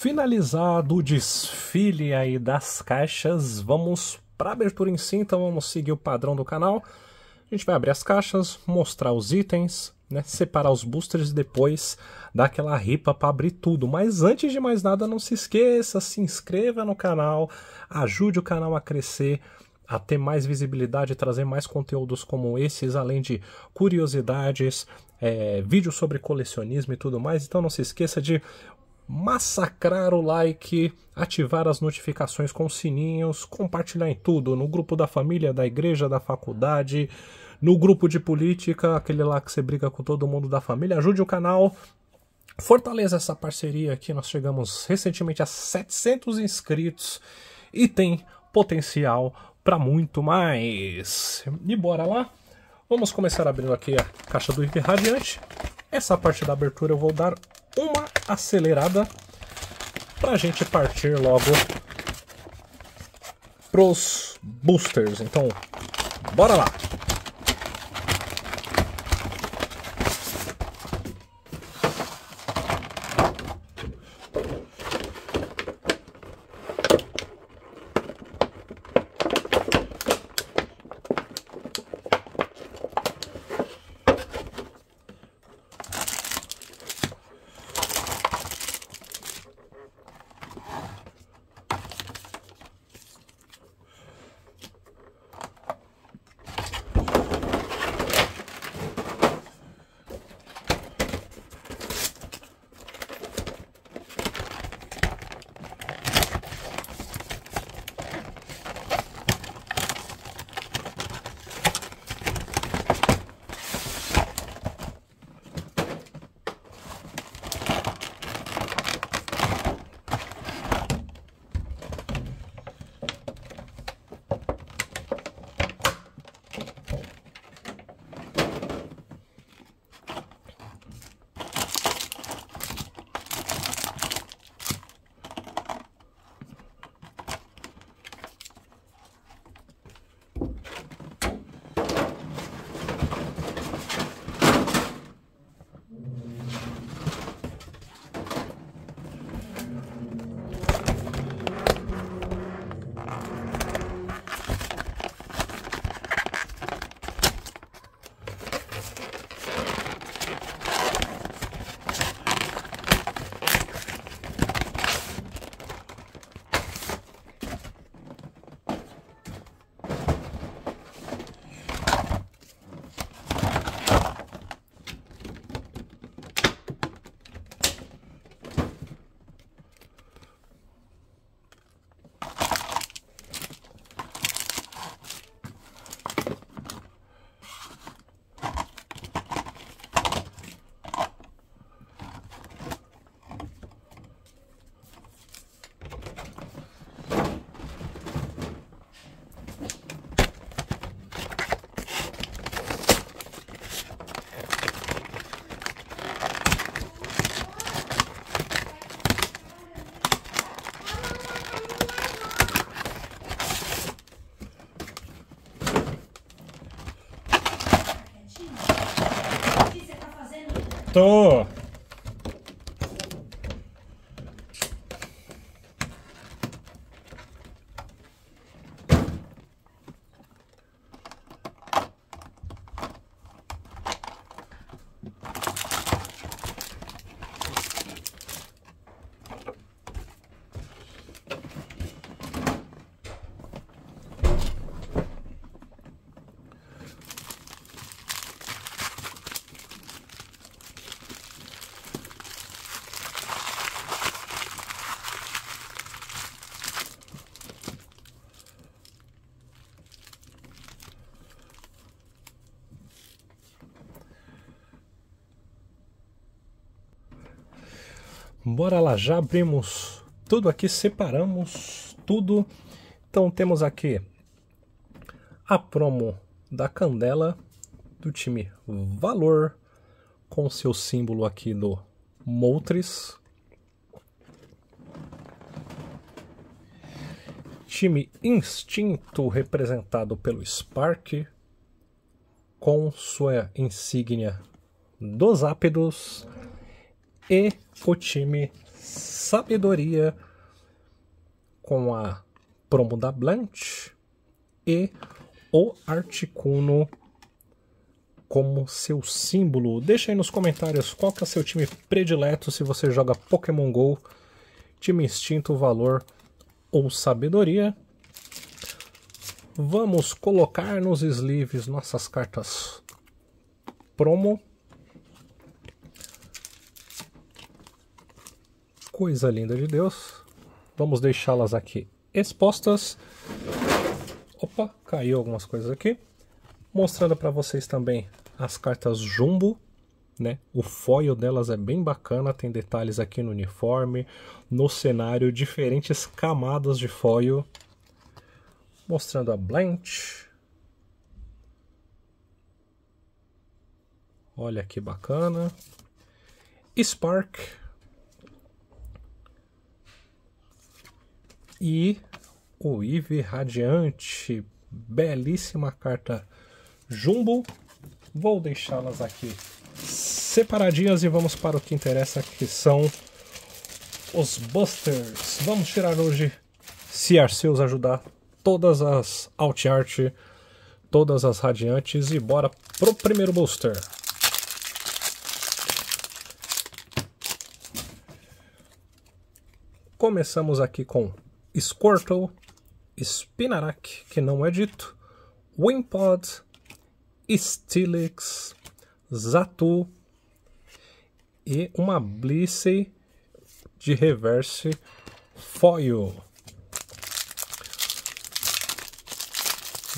Finalizado o desfile aí das caixas, vamos para a abertura em si, então vamos seguir o padrão do canal. A gente vai abrir as caixas, mostrar os itens, né, separar os boosters e depois dar aquela ripa para abrir tudo. Mas antes de mais nada, não se esqueça, se inscreva no canal, ajude o canal a crescer, a ter mais visibilidade, trazer mais conteúdos como esses, além de curiosidades, é, vídeos sobre colecionismo e tudo mais. Então não se esqueça de massacrar o like, ativar as notificações com sininhos, compartilhar em tudo, no grupo da família, da igreja, da faculdade, no grupo de política, aquele lá que você briga com todo mundo da família. Ajude o canal, fortaleça essa parceria aqui. Nós chegamos recentemente a 700 inscritos e tem potencial para muito mais. E bora lá? Vamos começar abrindo aqui a caixa do Hiper Radiante. Essa parte da abertura eu vou dar uma acelerada para a gente partir logo pros boosters. Então, bora lá! ¡Gracias! Bora lá, já abrimos tudo aqui, separamos tudo. Então temos aqui a promo da Candela do time Valor com seu símbolo aqui do Moltres. Time Instinto representado pelo Spark com sua insígnia dos Ápidos e o time Sabedoria com a promo da Blanche e o Articuno como seu símbolo. Deixa aí nos comentários qual que é seu time predileto se você joga Pokémon GO, time instinto, valor ou sabedoria. Vamos colocar nos sleeves nossas cartas promo. coisa linda de Deus. Vamos deixá-las aqui expostas. Opa, caiu algumas coisas aqui. Mostrando para vocês também as cartas Jumbo, né? O foil delas é bem bacana, tem detalhes aqui no uniforme, no cenário, diferentes camadas de foil. Mostrando a Blanche. Olha que bacana. Spark, E o Ive Radiante, belíssima carta Jumbo. Vou deixá-las aqui separadinhas e vamos para o que interessa, que são os Busters. Vamos tirar hoje, se Arceus ajudar, todas as Alt Art, todas as Radiantes e bora pro primeiro booster. Começamos aqui com Squirtle, Spinarak, que não é dito, Wimpod, Steelix, Zatu e uma Blissey de reverse foil.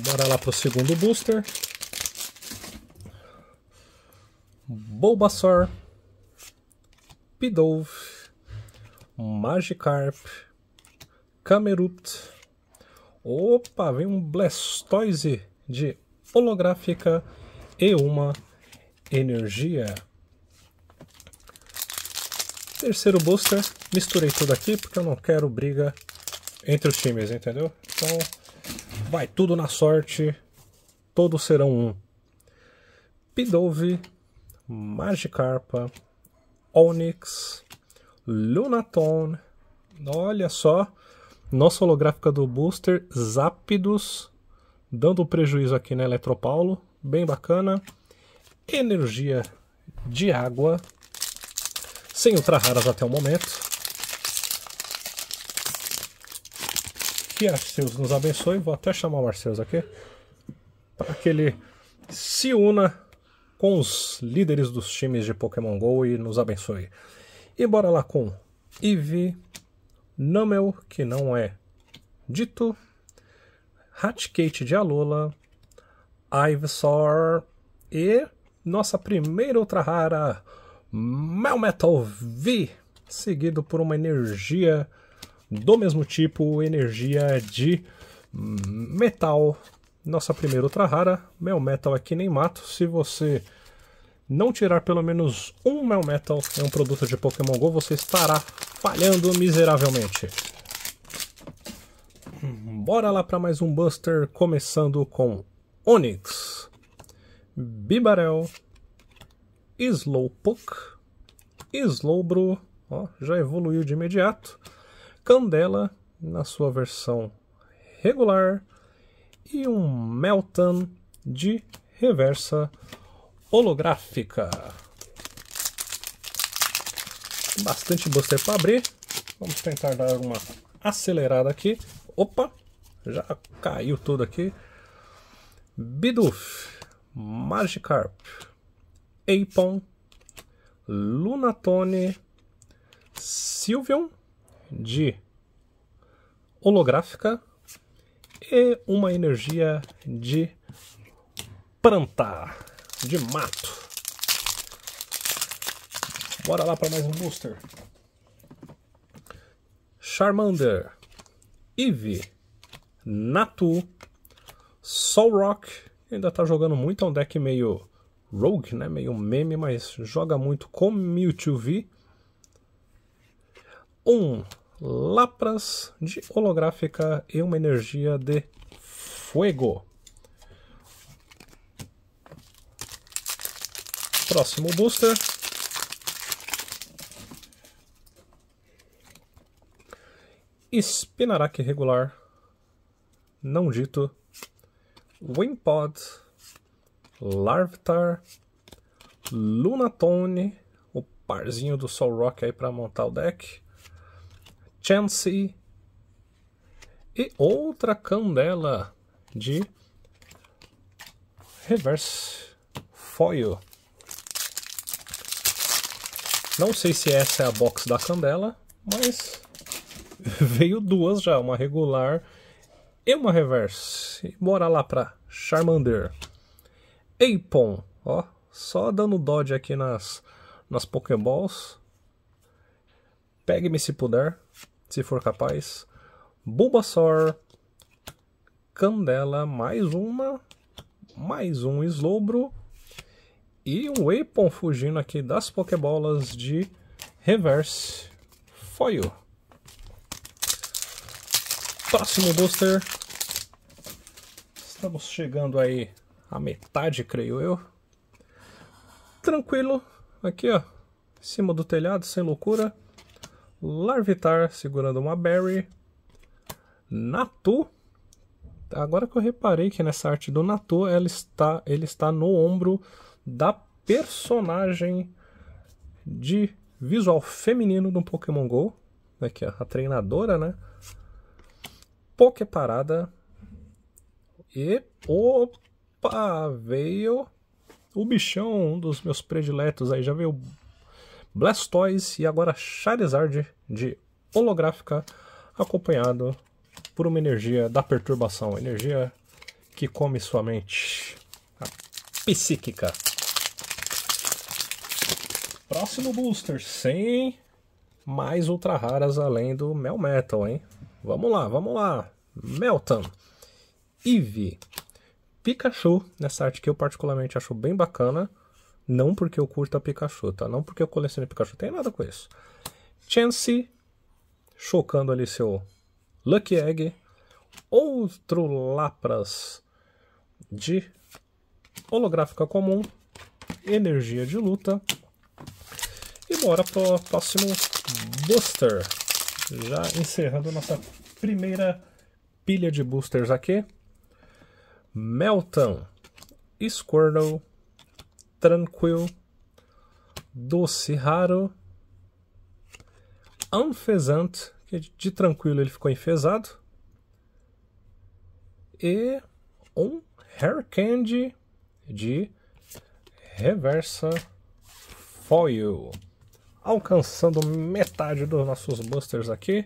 Bora lá pro segundo booster. Bulbasaur, Pidove, Magikarp, Camerupt. Opa, vem um Blastoise de holográfica e uma energia. Terceiro booster, misturei tudo aqui porque eu não quero briga entre os times, entendeu? Então, vai tudo na sorte, todos serão um. Pidove, Magikarpa, Onix, Lunatone, olha só, nossa holográfica do Booster, Zapdos, dando prejuízo aqui na Eletropaulo, bem bacana. Energia de água, sem raras até o momento. Que Arceus nos abençoe, vou até chamar o Arceus aqui, para que ele se una com os líderes dos times de Pokémon GO e nos abençoe. E bora lá com Eevee, Numel, que não é dito, Hatcate de Alola, Ivysaur e nossa primeira outra rara, Melmetal V, seguido por uma energia do mesmo tipo, energia de metal. Nossa primeira outra rara, Melmetal aqui nem mato. Se você não tirar pelo menos um Melmetal é um produto de Pokémon GO, você estará falhando miseravelmente. Bora lá para mais um Buster, começando com Onyx, Bibarel, Slowpoke, Slowbro, ó, já evoluiu de imediato, Candela na sua versão regular e um Meltan de reversa holográfica bastante booster para abrir. Vamos tentar dar uma acelerada aqui. Opa, já caiu tudo aqui. Bidoof, Magikarp, Apon, Lunatone, Sylveon de holográfica e uma energia de planta de mato. Bora lá para mais um booster. Charmander, Eve, Natu, Solrock, ainda está jogando muito, é um deck meio rogue, né? meio meme, mas joga muito com Mewtwo V. Um Lapras de holográfica e uma energia de fogo. Próximo booster. Spinarak regular, não dito, Wimpod, Larvitar, Lunatone, o parzinho do Sol Rock aí para montar o deck, Chansey e outra candela de reverse foil. Não sei se essa é a box da candela, mas veio duas já, uma regular e uma reverse. Bora lá pra Charmander. Apon, ó, só dando dodge aqui nas, nas Pokéballs. Pegue-me se puder, se for capaz. Bulbasaur, Candela, mais uma, mais um Slowbro e um Weapon fugindo aqui das Pokébolas de Reverse Foil próximo booster. Estamos chegando aí à metade, creio eu. Tranquilo. Aqui, ó. Em cima do telhado, sem loucura. Larvitar segurando uma Berry. Natu. Agora que eu reparei que nessa arte do Natu ela está, ele está no ombro da personagem de visual feminino do Pokémon GO. Aqui, ó, a treinadora, né? Poké Parada. E opa, veio o bichão, um dos meus prediletos aí. Já veio Blastoise e agora Charizard de holográfica, acompanhado por uma energia da perturbação, energia que come sua mente, a psíquica. Próximo booster, sem mais ultra raras além do Mel Metal, hein? Vamos lá, vamos lá. Melton, Eve, Pikachu, nessa arte que eu particularmente acho bem bacana. Não porque eu curto a Pikachu, tá? Não porque eu coleciono Pikachu, tem nada com isso. Chance, chocando ali seu Lucky Egg. Outro Lapras de holográfica comum, energia de luta. E bora pro próximo booster já encerrando nossa primeira pilha de boosters aqui. Melton, Squirtle, Tranquil, Doce Raro, Anfesant, que de tranquilo ele ficou enfesado, e um Hair Candy de reversa foil alcançando metade dos nossos busters aqui.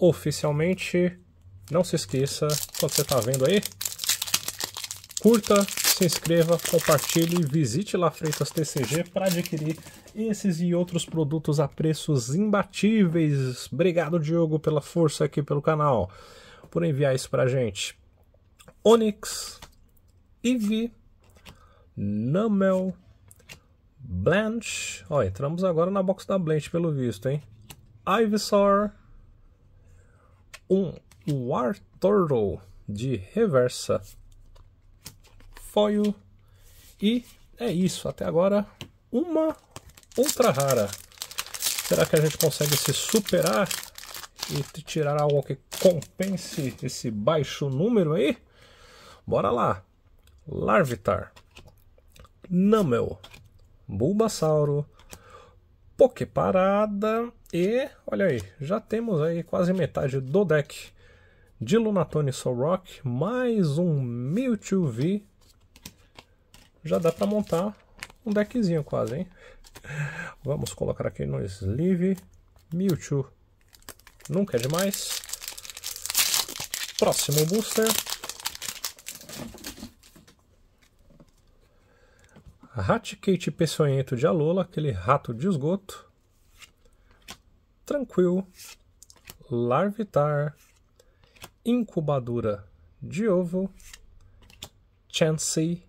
Oficialmente, não se esqueça, quando você está vendo aí, curta, se inscreva, compartilhe, visite lá Freitas TCG para adquirir esses e outros produtos a preços imbatíveis. Obrigado, Diogo, pela força aqui pelo canal, por enviar isso para gente. Onyx, Eevee, Namel, Blanche. Ó, entramos agora na box da Blanche, pelo visto, hein? Ivysaur. Um War Turtle de reversa. Foil. E é isso. Até agora, uma ultra rara. Será que a gente consegue se superar e tirar algo que compense esse baixo número aí? Bora lá. Larvitar. Namel. Bulbasauro, Poké Parada e, olha aí, já temos aí quase metade do deck de Lunatone Soul Rock mais um Mewtwo V. Já dá para montar um deckzinho quase, hein? Vamos colocar aqui no sleeve Mewtwo. Nunca é demais. Próximo booster. Raticate peçonhento de Alola, aquele rato de esgoto. Tranquil. Larvitar. Incubadora de ovo. Chansey.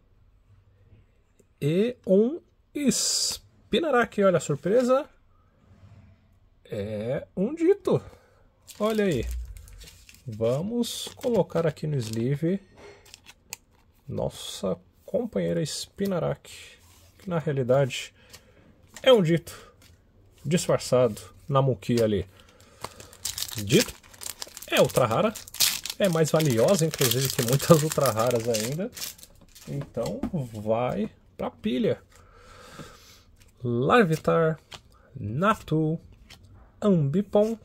E um Spinarak. Olha a surpresa. É um dito. Olha aí. Vamos colocar aqui no sleeve. Nossa, companheira Spinarak, que na realidade é um dito disfarçado na muquia ali. Dito é ultra rara, é mais valiosa inclusive que muitas ultra raras ainda. Então vai pra pilha. Larvitar, Natu, Ambipom,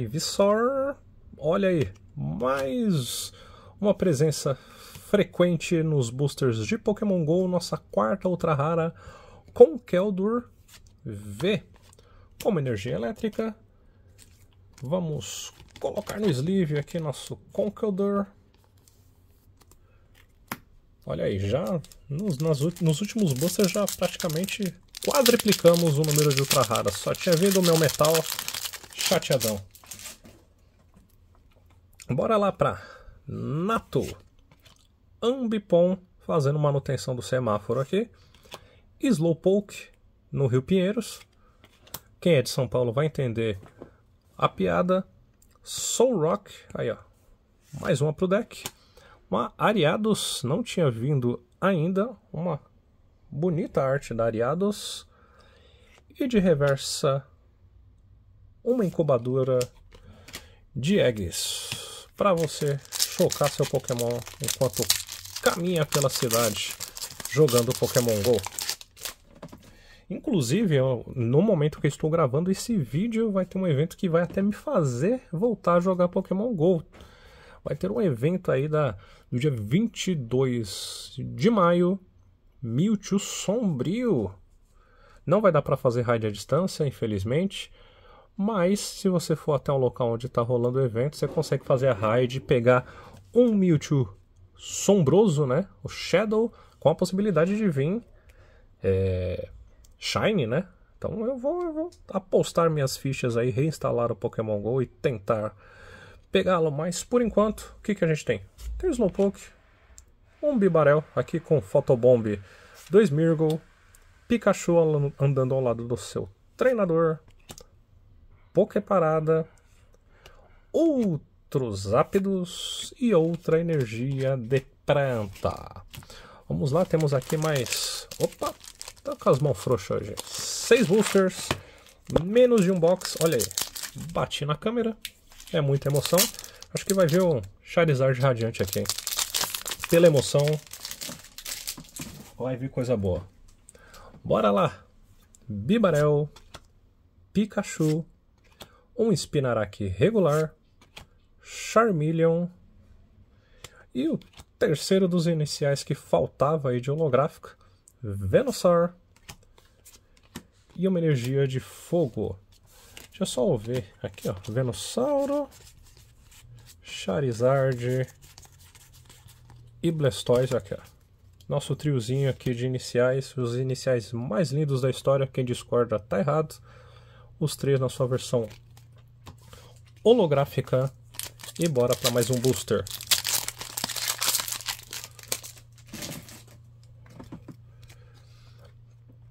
Ivysaur. Olha aí, mais uma presença frequente nos boosters de Pokémon GO, nossa quarta ultra rara Keldur V. Como energia elétrica, vamos colocar no sleeve aqui nosso conkeldur Olha aí, já nos, nas, nos últimos boosters já praticamente quadriplicamos o número de ultra raras. Só tinha vindo o meu metal chateadão. Bora lá pra Nato. Ambipom fazendo manutenção do semáforo aqui. Slowpoke no Rio Pinheiros. Quem é de São Paulo vai entender a piada. Soul Rock, aí ó, mais uma pro deck. Uma Ariados, não tinha vindo ainda. Uma bonita arte da Ariados. E de reversa, uma incubadora de eggs. Para você chocar seu Pokémon enquanto caminha pela cidade jogando Pokémon GO. Inclusive, eu, no momento que eu estou gravando esse vídeo, vai ter um evento que vai até me fazer voltar a jogar Pokémon GO. Vai ter um evento aí da, do dia 22 de maio, Mewtwo Sombrio. Não vai dar para fazer raid à distância, infelizmente. Mas se você for até o um local onde está rolando o evento, você consegue fazer a raid e pegar um Mewtwo sombroso, né? O Shadow, com a possibilidade de vir é, Shine, né? Então eu vou, eu vou, apostar minhas fichas aí, reinstalar o Pokémon GO e tentar pegá-lo. Mas por enquanto, o que, que a gente tem? Tem Slowpoke, um Bibarel aqui com Photobomb, dois Mirgle, Pikachu andando ao lado do seu treinador, Poké Parada, outro outros ápidos e outra energia de planta. Vamos lá, temos aqui mais... Opa, tá com as mãos frouxas hoje. Seis boosters, menos de um box. Olha aí, bati na câmera, é muita emoção. Acho que vai ver o Charizard radiante aqui. Hein? Pela emoção, vai vir coisa boa. Bora lá! Bibarel, Pikachu, um Spinarak regular, Charmeleon. E o terceiro dos iniciais que faltava aí de holográfica, Venusaur. E uma energia de fogo. Deixa eu só ver. Aqui, ó. Venusauro, Charizard e Blastoise aqui, ó. Nosso triozinho aqui de iniciais, os iniciais mais lindos da história. Quem discorda tá errado. Os três na sua versão holográfica e bora para mais um booster.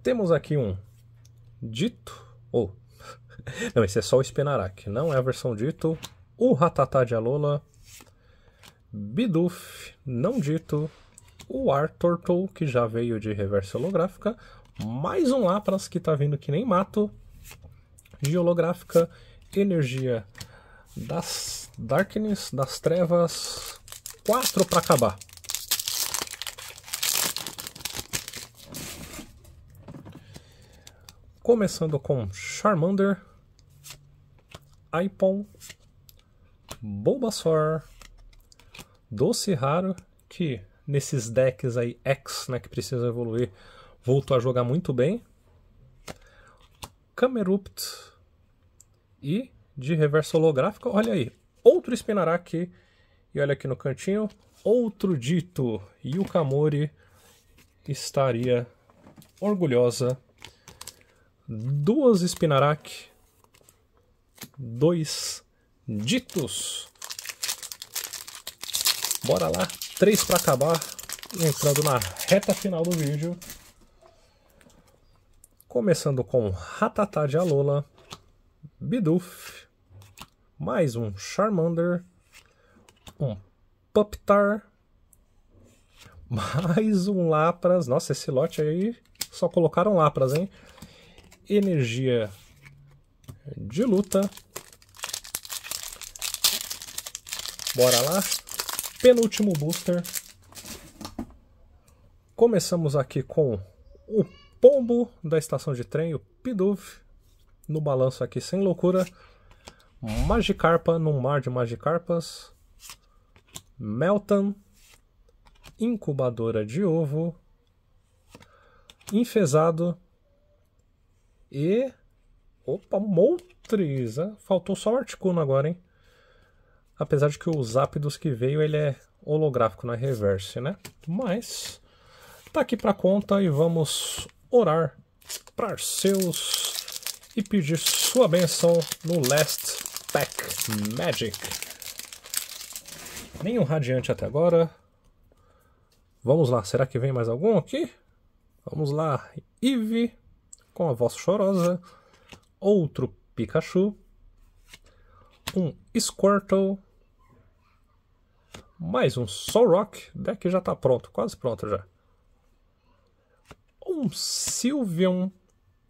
Temos aqui um dito, ou oh. Não, esse é só o Spinarak. não é a versão dito. O Ratatá de Alola. Biduf, não dito. O Artortle, que já veio de reversa holográfica. Mais um Lapras, que tá vindo que nem mato. De holográfica. Energia das Darkness das Trevas 4 para acabar. Começando com Charmander, Ipon, Bulbasaur, Doce Raro, que nesses decks aí X, né, que precisa evoluir, voltou a jogar muito bem. Camerupt e de reverso holográfico, olha aí, outro Spinarak. E olha aqui no cantinho, outro dito. Yukamori estaria orgulhosa. Duas Spinarak, dois ditos. Bora lá, três para acabar, entrando na reta final do vídeo. Começando com Ratatá de Alola, Biduf mais um Charmander, um Puptar, mais um Lapras. Nossa, esse lote aí só colocaram Lapras, hein? Energia de luta. Bora lá. Penúltimo booster. Começamos aqui com o pombo da estação de trem, o Piduv. No balanço aqui, sem loucura. Magikarpa num mar de Magikarpas, Meltan, Incubadora de Ovo, Enfesado e. Opa, Moltres! Né? Faltou só o Articuno agora, hein? Apesar de que o Zapdos que veio ele é holográfico, na é reverse, né? Mas tá aqui pra conta e vamos orar para seus e pedir sua benção no Last Pack Magic. Nenhum radiante até agora. Vamos lá, será que vem mais algum aqui? Vamos lá, Eve, com a voz chorosa. Outro Pikachu. Um Squirtle. Mais um Solrock. O deck já está pronto, quase pronto já. Um Sylveon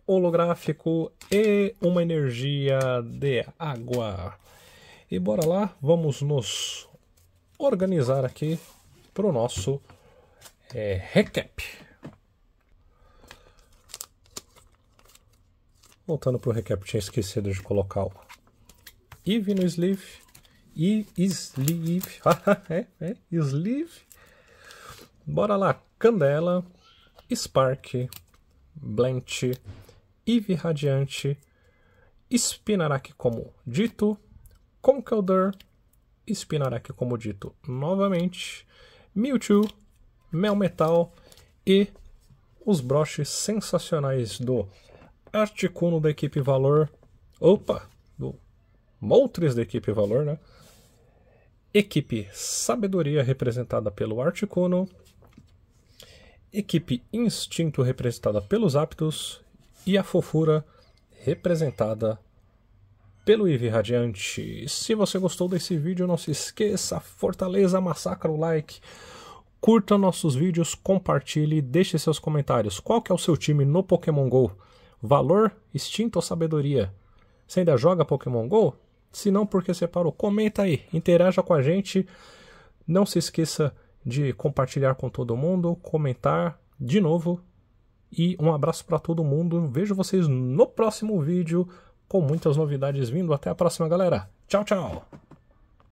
holográfico e uma energia de água. E bora lá, vamos nos organizar aqui para o nosso é, recap. Voltando para o recap, tinha esquecido de colocar o Eve no sleeve. E sleeve. Ah, é, é, sleeve. Bora lá, Candela, Spark, Blanche, Eve Radiante, Spinarak como dito, Conkeldurr, Spinarak como dito novamente, Mewtwo, Melmetal e os broches sensacionais do Articuno da equipe Valor, opa, do Moltres da equipe Valor, né? Equipe Sabedoria representada pelo Articuno, equipe Instinto representada pelos Aptos e a fofura representada pelo IV Radiante. Se você gostou desse vídeo, não se esqueça, fortaleza, massacra o like, curta nossos vídeos, compartilhe deixe seus comentários. Qual que é o seu time no Pokémon GO? Valor, instinto ou sabedoria? Você ainda joga Pokémon GO? Se não, porque você parou? Comenta aí, interaja com a gente. Não se esqueça de compartilhar com todo mundo, comentar. De novo, e um abraço para todo mundo. Vejo vocês no próximo vídeo com muitas novidades vindo. Até a próxima, galera. Tchau, tchau.